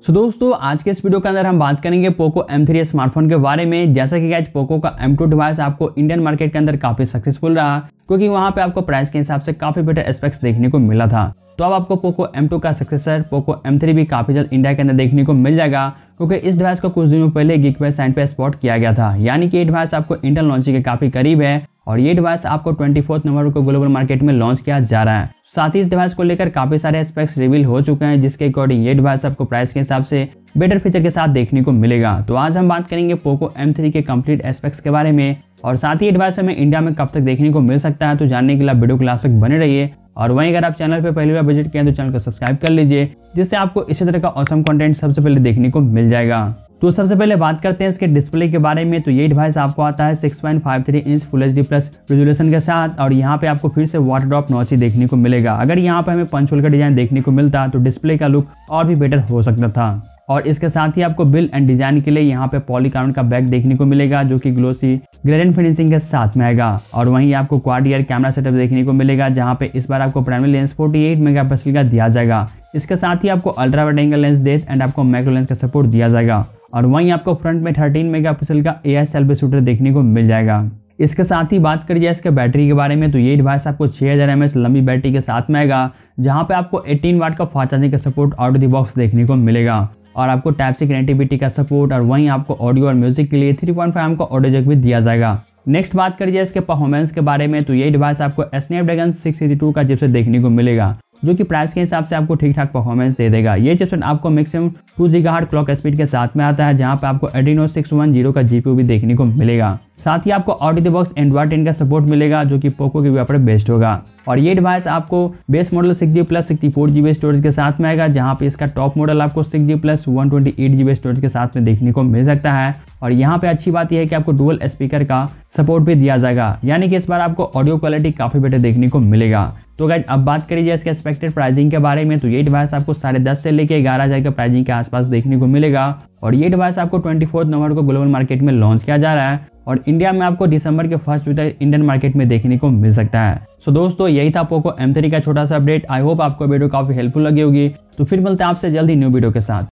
सो so, दोस्तों आज के इस वीडियो के अंदर हम बात करेंगे पोको M3 स्मार्टफोन के बारे में जैसा कि आज पोको का M2 डिवाइस आपको इंडियन मार्केट के अंदर काफी सक्सेसफुल रहा क्योंकि वहां पे आपको प्राइस के हिसाब से काफी बेटर एस्पेक्ट्स देखने को मिला था तो अब आपको पोको M2 का सक्सेसर पोको M3 भी काफी जल्द इंडिया के अंदर देखने को मिल जाएगा क्योंकि इस डिवाइस को कुछ दिनों पहले गिग साइन पे स्पॉट किया गया था यानी कि ये डिवाइस आपको इंडियन लॉन्चिंग के काफी करीब है और ये डिवाइस आपको ट्वेंटी नवंबर को ग्लोबल मार्केट में लॉन्च किया जा रहा है साथ ही इस डिवाइस को लेकर काफी सारे एस्पेक्ट्स रिवील हो चुके हैं जिसके अकॉर्डिंग ये डिवाइस आपको प्राइस के हिसाब से बेटर फीचर के साथ देखने को मिलेगा तो आज हम बात करेंगे पोको M3 के कंप्लीट एस्पेक्ट्स के बारे में और साथ ही ये डिवाइस हमें इंडिया में कब तक देखने को मिल सकता है तो जानने के लिए वीडियो क्लास तक बने रहिए और वहीं अगर आप चैनल पर पहली बार विजिट करें तो चैनल को सब्सक्राइब कर लीजिए जिससे आपको इसी तरह का औसम कॉन्टेंट सबसे पहले देखने को मिल जाएगा तो सबसे पहले बात करते हैं इसके डिस्प्ले के बारे में तो ये डिवाइस आपको आता है 6.53 inch full H plus resolution के साथ और यहाँ पे आपको फिर से वाटर ड्रॉप नॉची देखने को मिलेगा अगर यहाँ पे हमें पंचोल का डिजाइन देखने को मिलता तो डिस्प्ले का लुक और भी बेटर हो सकता था और इसके साथ ही आपको बिल एंड डिजाइन के लिए यहाँ पे पॉलीकार्बन का बैग देखने को मिलेगा जो कि ग्लोसी ग्रेडेंट फिनिशिंग के साथ में आएगा और वहीं आपको क्वाड ईयर कैमरा सेटअप देखने को मिलेगा जहाँ पे इस बार आपको प्राइमरी लेंस 48 मेगापिक्सल का दिया जाएगा इसके साथ ही आपको अल्ट्रा वाइड एंगल लेंस डेथ एंड आपको माइक्रो लेंस का सपोर्ट दिया जाएगा और वहीं आपको फ्रंट में मेगा पिक्सल का ए एस शूटर देखने को मिल जाएगा इसके साथ ही बात करिए इसके बैटरी के बारे में तो ये डिवाइस आपको 6000 हज़ार लंबी बैटरी के साथ में आएगा जहाँ पे आपको 18 वाट का फास्ट चार्जिंग का सपोर्ट आउट द बॉक्स देखने को मिलेगा और आपको टाइप सी कनेक्टिविटी का सपोर्ट और वहीं आपको ऑडियो और म्यूजिक के लिए थ्री पॉइंट फाइव का ऑडियो जैक भी दिया जाएगा नेक्स्ट बात करिए इसके परफॉर्मेंस के बारे में तो ये डिवाइस आपको स्नैपड्रैगन सिक्स एटी टू का से देखने को मिलेगा जो कि प्राइस के हिसाब से आपको ठीक ठाक परफॉर्मेंस दे देगा ये चिपसेट आपको maximum two G clock speed के साथ में आता है जहाँ पे आपको एडीनो सिक्स वन जीरो का जीपीयू भी देखने को मिलेगा साथ ही आपको out of the box Android ten का सपोर्ट मिलेगा जो कि पोको के व्यापार बेस्ट होगा और ये डिवाइस आपको base model six G plus sixty four GB storage के साथ में आएगा जहाँ पे इसका टॉप मॉडल आपको six G plus one twenty eight GB storage के साथ में देखने को मिल सकता है और यहाँ पे अच्छी बात यह है कि आपको डुअल स्पीकर का सपोर्ट भी दिया जाएगा यानी कि इस बार आपको ऑडियो क्वालिटी काफ़ी बेटर देखने को मिलेगा तो गाइड अब बात करी जाए इसके एक्सपेक्टेड प्राइसिंग के बारे में तो ये डिवाइस आपको साढ़े दस से लेकर ग्यारह हज़ार के प्राइसिंग के आसपास देखने को मिलेगा और ये डिवाइस आपको ट्वेंटी फोर्थ नवंबर को ग्लोबल मार्केट में लॉन्च किया जा रहा है और इंडिया में आपको दिसंबर के फर्स्ट वीक तक इंडियन मार्केट में देखने को मिल सकता है सो so दोस्तों यही था पोको एम का छोटा सा अपडेट आई होप आपको वीडियो काफी हेल्पफुल लगी होगी तो फिर मिलते हैं आपसे जल्दी न्यू वीडियो के साथ